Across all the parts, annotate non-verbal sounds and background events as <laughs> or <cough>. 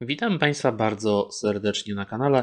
Witam Państwa bardzo serdecznie na kanale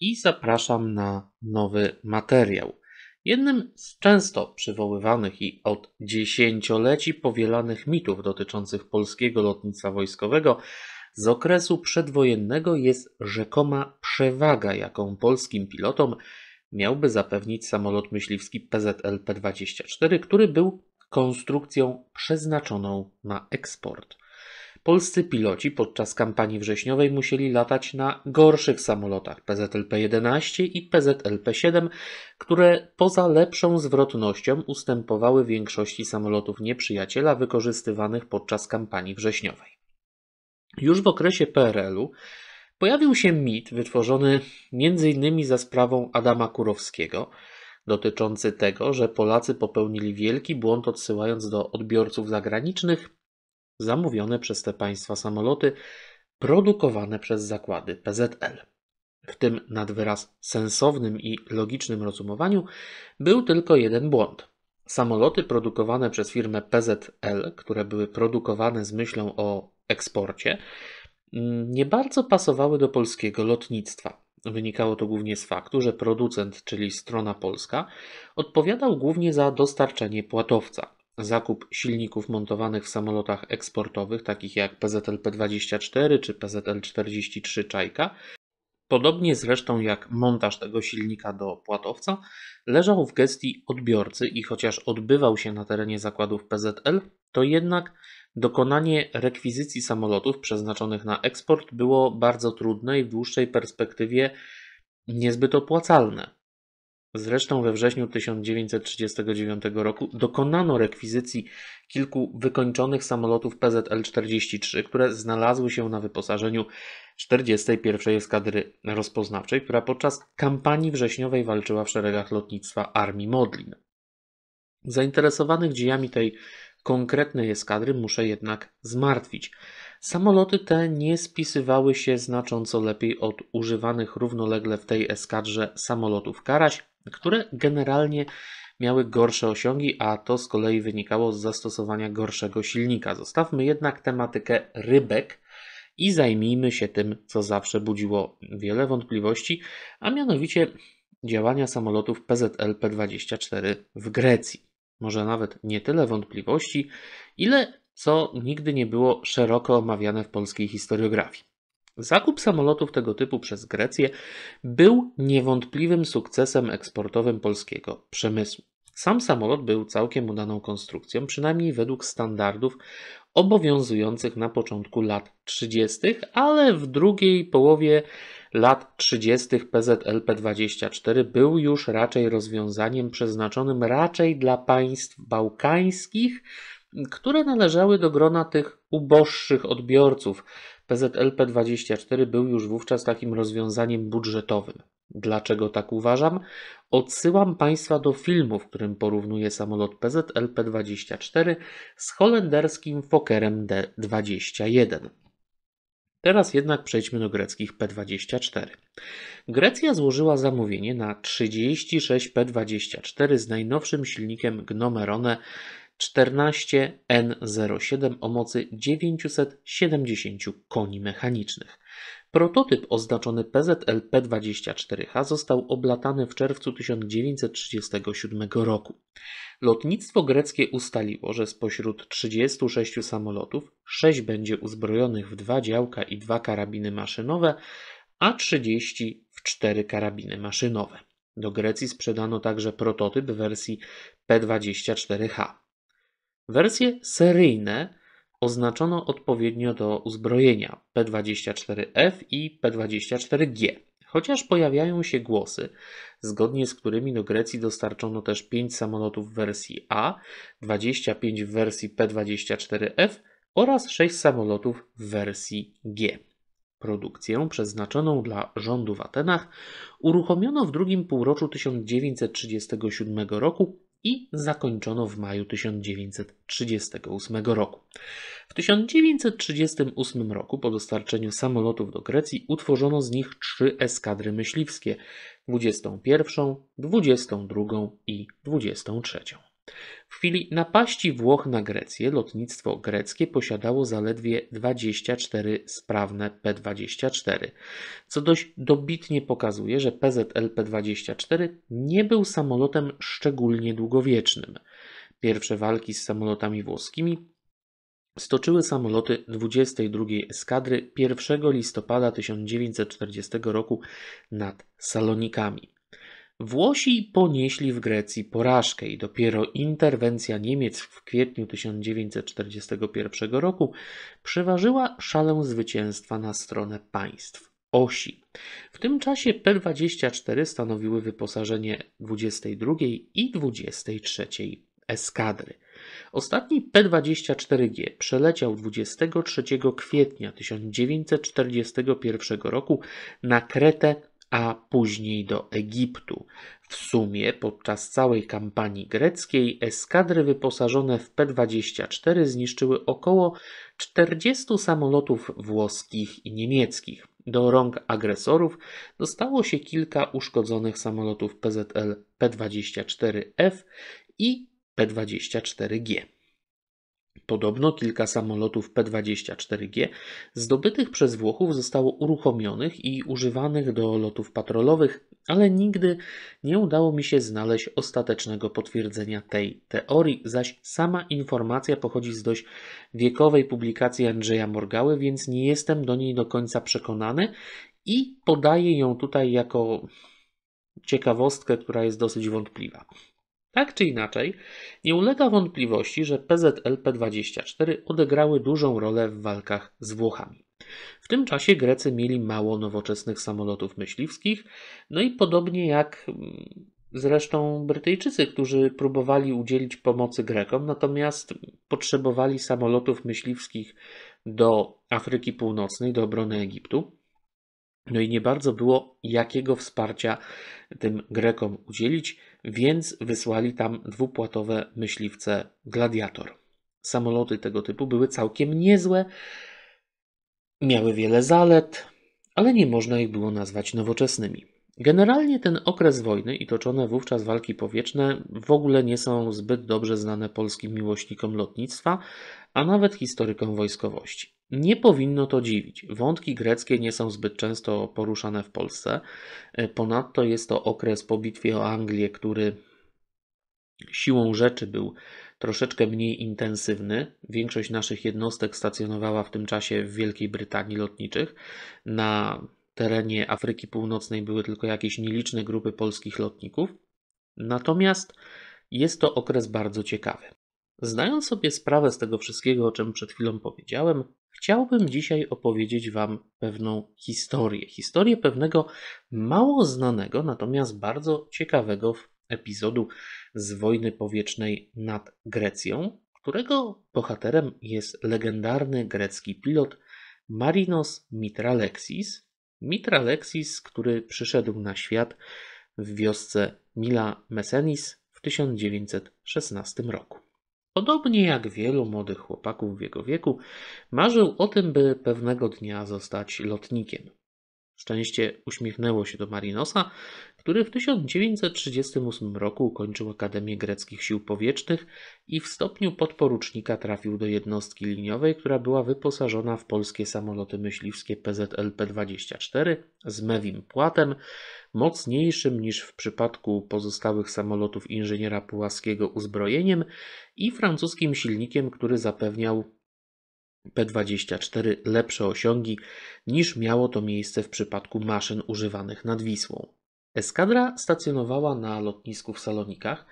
i zapraszam na nowy materiał. Jednym z często przywoływanych i od dziesięcioleci powielanych mitów dotyczących polskiego lotnictwa wojskowego z okresu przedwojennego jest rzekoma przewaga, jaką polskim pilotom miałby zapewnić samolot myśliwski PZL P-24, który był konstrukcją przeznaczoną na eksport. Polscy piloci podczas kampanii wrześniowej musieli latać na gorszych samolotach PZLP-11 i PZLP-7, które poza lepszą zwrotnością ustępowały większości samolotów nieprzyjaciela wykorzystywanych podczas kampanii wrześniowej. Już w okresie PRL-u pojawił się mit wytworzony m.in. za sprawą Adama Kurowskiego, dotyczący tego, że Polacy popełnili wielki błąd odsyłając do odbiorców zagranicznych zamówione przez te państwa samoloty produkowane przez zakłady PZL. W tym nadwyraz sensownym i logicznym rozumowaniu był tylko jeden błąd. Samoloty produkowane przez firmę PZL, które były produkowane z myślą o eksporcie, nie bardzo pasowały do polskiego lotnictwa. Wynikało to głównie z faktu, że producent, czyli strona polska, odpowiadał głównie za dostarczenie płatowca zakup silników montowanych w samolotach eksportowych, takich jak PZL-P24 czy PZL-43 Czajka, podobnie zresztą jak montaż tego silnika do płatowca, leżał w gestii odbiorcy i chociaż odbywał się na terenie zakładów PZL, to jednak dokonanie rekwizycji samolotów przeznaczonych na eksport było bardzo trudne i w dłuższej perspektywie niezbyt opłacalne. Zresztą we wrześniu 1939 roku dokonano rekwizycji kilku wykończonych samolotów PZL-43, które znalazły się na wyposażeniu 41. Eskadry Rozpoznawczej, która podczas kampanii wrześniowej walczyła w szeregach lotnictwa Armii Modlin. Zainteresowanych dziejami tej konkretnej eskadry muszę jednak zmartwić. Samoloty te nie spisywały się znacząco lepiej od używanych równolegle w tej eskadrze samolotów Karaś, które generalnie miały gorsze osiągi, a to z kolei wynikało z zastosowania gorszego silnika. Zostawmy jednak tematykę rybek i zajmijmy się tym, co zawsze budziło wiele wątpliwości, a mianowicie działania samolotów PZL P-24 w Grecji. Może nawet nie tyle wątpliwości, ile co nigdy nie było szeroko omawiane w polskiej historiografii. Zakup samolotów tego typu przez Grecję był niewątpliwym sukcesem eksportowym polskiego przemysłu. Sam samolot był całkiem udaną konstrukcją, przynajmniej według standardów obowiązujących na początku lat 30., ale w drugiej połowie lat 30. PZLP-24 był już raczej rozwiązaniem przeznaczonym raczej dla państw bałkańskich, które należały do grona tych uboższych odbiorców PZLP24 był już wówczas takim rozwiązaniem budżetowym. Dlaczego tak uważam? Odsyłam Państwa do filmu, w którym porównuje samolot PZLP24 z holenderskim Fokkerem D21. Teraz jednak przejdźmy do greckich P24. Grecja złożyła zamówienie na 36 P24 z najnowszym silnikiem Gnomerone 14N07 o mocy 970 koni mechanicznych. Prototyp oznaczony PZLP-24H został oblatany w czerwcu 1937 roku. Lotnictwo greckie ustaliło, że spośród 36 samolotów 6 będzie uzbrojonych w dwa działka i dwa karabiny maszynowe, a 30 w cztery karabiny maszynowe. Do Grecji sprzedano także prototyp wersji P-24H. Wersje seryjne oznaczono odpowiednio do uzbrojenia P24F i P24G, chociaż pojawiają się głosy, zgodnie z którymi do Grecji dostarczono też 5 samolotów w wersji A, 25 w wersji P24F oraz 6 samolotów w wersji G. Produkcję przeznaczoną dla rządu w Atenach uruchomiono w drugim półroczu 1937 roku i zakończono w maju 1938 roku. W 1938 roku po dostarczeniu samolotów do Grecji utworzono z nich trzy eskadry myśliwskie 21, 22 i 23. W chwili napaści Włoch na Grecję lotnictwo greckie posiadało zaledwie 24 sprawne P-24, co dość dobitnie pokazuje, że PZL P-24 nie był samolotem szczególnie długowiecznym. Pierwsze walki z samolotami włoskimi stoczyły samoloty 22 Eskadry 1 listopada 1940 roku nad Salonikami. Włosi ponieśli w Grecji porażkę i dopiero interwencja Niemiec w kwietniu 1941 roku przeważyła szalę zwycięstwa na stronę państw osi. W tym czasie P-24 stanowiły wyposażenie 22 i 23 eskadry. Ostatni P-24G przeleciał 23 kwietnia 1941 roku na Kretę a później do Egiptu. W sumie podczas całej kampanii greckiej eskadry wyposażone w P-24 zniszczyły około 40 samolotów włoskich i niemieckich. Do rąk agresorów dostało się kilka uszkodzonych samolotów PZL P-24F i P-24G. Podobno kilka samolotów P-24G zdobytych przez Włochów zostało uruchomionych i używanych do lotów patrolowych, ale nigdy nie udało mi się znaleźć ostatecznego potwierdzenia tej teorii, zaś sama informacja pochodzi z dość wiekowej publikacji Andrzeja Morgały, więc nie jestem do niej do końca przekonany i podaję ją tutaj jako ciekawostkę, która jest dosyć wątpliwa. Tak czy inaczej, nie ulega wątpliwości, że PZLP-24 odegrały dużą rolę w walkach z Włochami. W tym czasie Grecy mieli mało nowoczesnych samolotów myśliwskich, no i podobnie jak mm, zresztą Brytyjczycy, którzy próbowali udzielić pomocy Grekom, natomiast potrzebowali samolotów myśliwskich do Afryki Północnej, do obrony Egiptu. No i nie bardzo było jakiego wsparcia tym Grekom udzielić więc wysłali tam dwupłatowe myśliwce Gladiator. Samoloty tego typu były całkiem niezłe, miały wiele zalet, ale nie można ich było nazwać nowoczesnymi. Generalnie ten okres wojny i toczone wówczas walki powietrzne w ogóle nie są zbyt dobrze znane polskim miłośnikom lotnictwa, a nawet historykom wojskowości. Nie powinno to dziwić. Wątki greckie nie są zbyt często poruszane w Polsce. E, ponadto jest to okres po bitwie o Anglię, który siłą rzeczy był troszeczkę mniej intensywny. Większość naszych jednostek stacjonowała w tym czasie w Wielkiej Brytanii lotniczych. Na terenie Afryki Północnej były tylko jakieś nieliczne grupy polskich lotników. Natomiast jest to okres bardzo ciekawy. Zdając sobie sprawę z tego wszystkiego, o czym przed chwilą powiedziałem, chciałbym dzisiaj opowiedzieć Wam pewną historię. Historię pewnego mało znanego, natomiast bardzo ciekawego epizodu z wojny powietrznej nad Grecją, którego bohaterem jest legendarny grecki pilot Marinos Mitralexis. Mitralexis, który przyszedł na świat w wiosce Mila Mesenis w 1916 roku. Podobnie jak wielu młodych chłopaków w jego wieku, marzył o tym, by pewnego dnia zostać lotnikiem. Szczęście uśmiechnęło się do Marinosa, który w 1938 roku ukończył Akademię Greckich Sił Powietrznych i w stopniu podporucznika trafił do jednostki liniowej, która była wyposażona w polskie samoloty myśliwskie PZLP-24 z Mewim Płatem, mocniejszym niż w przypadku pozostałych samolotów inżyniera Pułaskiego uzbrojeniem i francuskim silnikiem, który zapewniał P-24 lepsze osiągi niż miało to miejsce w przypadku maszyn używanych nad Wisłą. Eskadra stacjonowała na lotnisku w Salonikach,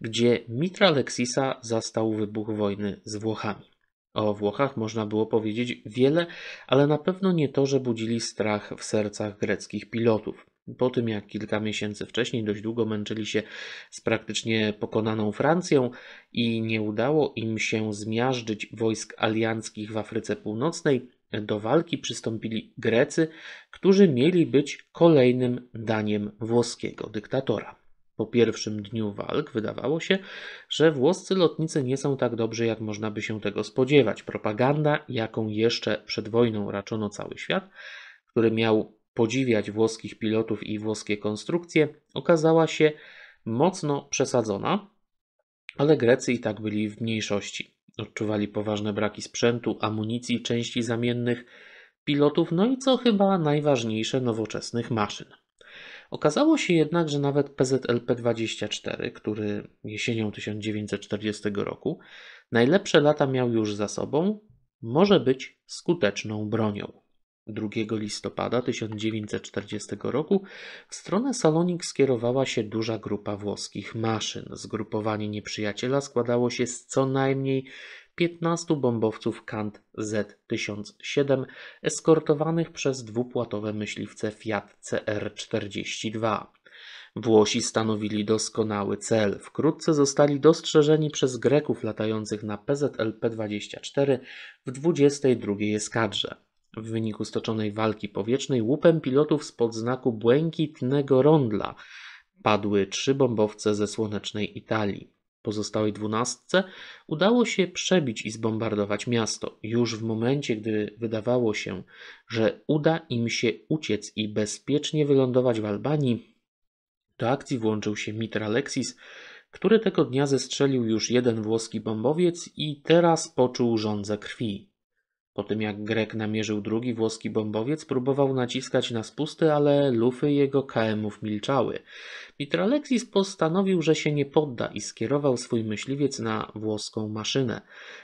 gdzie Mitra Lexisa zastał wybuch wojny z Włochami. O Włochach można było powiedzieć wiele, ale na pewno nie to, że budzili strach w sercach greckich pilotów po tym jak kilka miesięcy wcześniej dość długo męczyli się z praktycznie pokonaną Francją i nie udało im się zmiażdżyć wojsk alianckich w Afryce Północnej, do walki przystąpili Grecy, którzy mieli być kolejnym daniem włoskiego dyktatora. Po pierwszym dniu walk wydawało się, że włoscy lotnicy nie są tak dobrzy, jak można by się tego spodziewać. Propaganda, jaką jeszcze przed wojną raczono cały świat, który miał podziwiać włoskich pilotów i włoskie konstrukcje, okazała się mocno przesadzona, ale Grecy i tak byli w mniejszości. Odczuwali poważne braki sprzętu, amunicji, części zamiennych, pilotów, no i co chyba najważniejsze, nowoczesnych maszyn. Okazało się jednak, że nawet PZLP-24, który jesienią 1940 roku najlepsze lata miał już za sobą, może być skuteczną bronią. 2 listopada 1940 roku w stronę Salonik skierowała się duża grupa włoskich maszyn. Zgrupowanie nieprzyjaciela składało się z co najmniej 15 bombowców Kant Z-1007 eskortowanych przez dwupłatowe myśliwce Fiat CR-42. Włosi stanowili doskonały cel. Wkrótce zostali dostrzeżeni przez Greków latających na PZLP-24 w 22 eskadrze. W wyniku stoczonej walki powietrznej łupem pilotów spod znaku błękitnego rondla padły trzy bombowce ze słonecznej Italii. Pozostałej dwunastce udało się przebić i zbombardować miasto. Już w momencie, gdy wydawało się, że uda im się uciec i bezpiecznie wylądować w Albanii, do akcji włączył się Mitr Alexis, który tego dnia zestrzelił już jeden włoski bombowiec i teraz poczuł żądzę krwi. Po tym jak Grek namierzył drugi włoski bombowiec, próbował naciskać na spusty, ale lufy jego KM-ów milczały. Mitralexis postanowił, że się nie podda i skierował swój myśliwiec na włoską maszynę.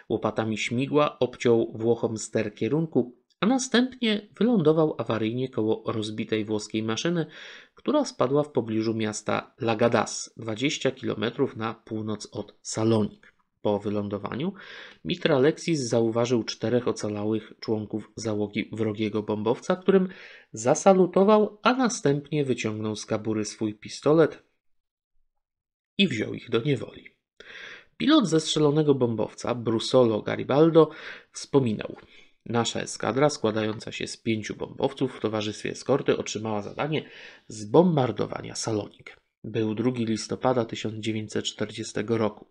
Łopatami śmigła obciął Włochom ster kierunku, a następnie wylądował awaryjnie koło rozbitej włoskiej maszyny, która spadła w pobliżu miasta Lagadas, 20 km na północ od Salonik po wylądowaniu, Mitra Alexis zauważył czterech ocalałych członków załogi wrogiego bombowca, którym zasalutował, a następnie wyciągnął z kabury swój pistolet i wziął ich do niewoli. Pilot zestrzelonego bombowca, Brusolo Garibaldo, wspominał – Nasza eskadra, składająca się z pięciu bombowców w towarzystwie eskorty, otrzymała zadanie zbombardowania Salonik. Był 2 listopada 1940 roku.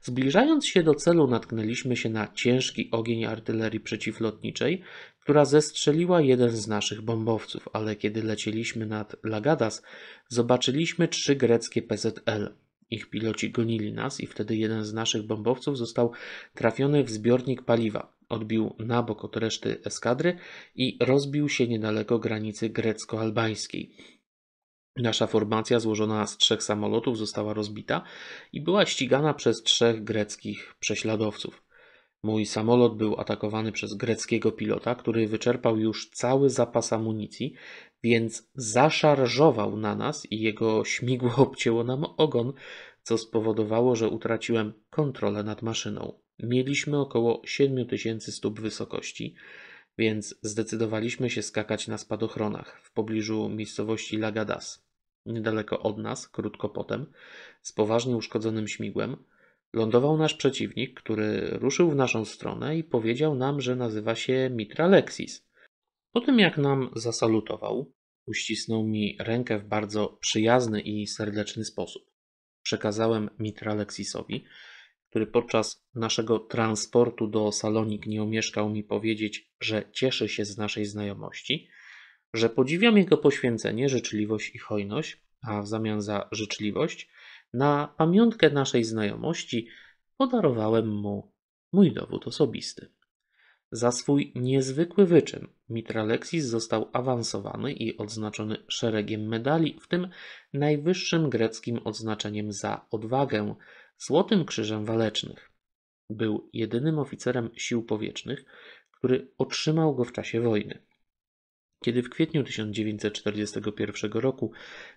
Zbliżając się do celu, natknęliśmy się na ciężki ogień artylerii przeciwlotniczej, która zestrzeliła jeden z naszych bombowców, ale kiedy lecieliśmy nad Lagadas, zobaczyliśmy trzy greckie PZL. Ich piloci gonili nas i wtedy jeden z naszych bombowców został trafiony w zbiornik paliwa. Odbił na bok od reszty eskadry i rozbił się niedaleko granicy grecko-albańskiej. Nasza formacja złożona z trzech samolotów została rozbita i była ścigana przez trzech greckich prześladowców. Mój samolot był atakowany przez greckiego pilota, który wyczerpał już cały zapas amunicji, więc zaszarżował na nas i jego śmigło <laughs> obcięło nam ogon, co spowodowało, że utraciłem kontrolę nad maszyną. Mieliśmy około 7000 stóp wysokości, więc zdecydowaliśmy się skakać na spadochronach w pobliżu miejscowości Lagadas niedaleko od nas, krótko potem, z poważnie uszkodzonym śmigłem, lądował nasz przeciwnik, który ruszył w naszą stronę i powiedział nam, że nazywa się Mitra Lexis. Po tym jak nam zasalutował, uścisnął mi rękę w bardzo przyjazny i serdeczny sposób. Przekazałem Mitra Lexisowi, który podczas naszego transportu do Salonik nie omieszkał mi powiedzieć, że cieszy się z naszej znajomości że podziwiam jego poświęcenie, życzliwość i hojność, a w zamian za życzliwość, na pamiątkę naszej znajomości podarowałem mu mój dowód osobisty. Za swój niezwykły wyczyn Mitralexis został awansowany i odznaczony szeregiem medali, w tym najwyższym greckim odznaczeniem za odwagę Złotym Krzyżem Walecznych. Był jedynym oficerem sił powietrznych, który otrzymał go w czasie wojny. Kiedy w kwietniu 1941 roku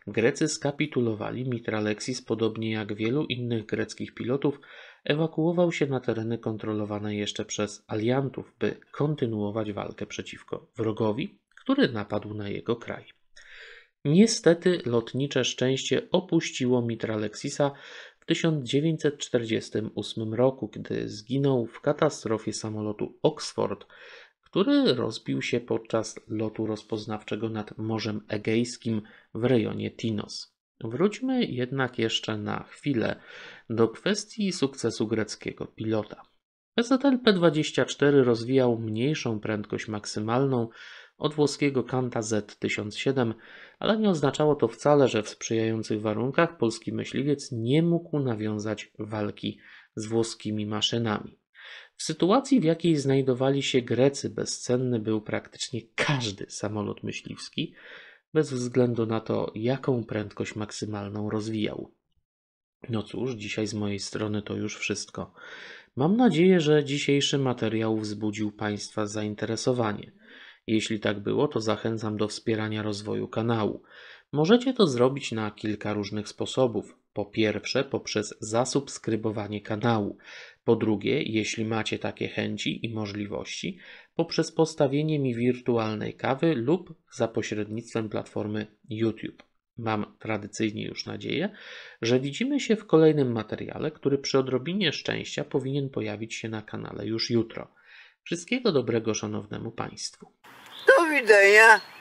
Grecy skapitulowali, Mitralexis, podobnie jak wielu innych greckich pilotów, ewakuował się na tereny kontrolowane jeszcze przez aliantów, by kontynuować walkę przeciwko wrogowi, który napadł na jego kraj. Niestety lotnicze szczęście opuściło Mitralexisa w 1948 roku, gdy zginął w katastrofie samolotu Oxford który rozbił się podczas lotu rozpoznawczego nad Morzem Egejskim w rejonie Tinos. Wróćmy jednak jeszcze na chwilę do kwestii sukcesu greckiego pilota. PZL P-24 rozwijał mniejszą prędkość maksymalną od włoskiego Kanta Z-1007, ale nie oznaczało to wcale, że w sprzyjających warunkach polski myśliwiec nie mógł nawiązać walki z włoskimi maszynami. W sytuacji, w jakiej znajdowali się Grecy, bezcenny był praktycznie każdy samolot myśliwski, bez względu na to, jaką prędkość maksymalną rozwijał. No cóż, dzisiaj z mojej strony to już wszystko. Mam nadzieję, że dzisiejszy materiał wzbudził Państwa zainteresowanie. Jeśli tak było, to zachęcam do wspierania rozwoju kanału. Możecie to zrobić na kilka różnych sposobów. Po pierwsze, poprzez zasubskrybowanie kanału. Po drugie, jeśli macie takie chęci i możliwości, poprzez postawienie mi wirtualnej kawy lub za pośrednictwem platformy YouTube. Mam tradycyjnie już nadzieję, że widzimy się w kolejnym materiale, który przy odrobinie szczęścia powinien pojawić się na kanale już jutro. Wszystkiego dobrego szanownemu Państwu. Do widzenia.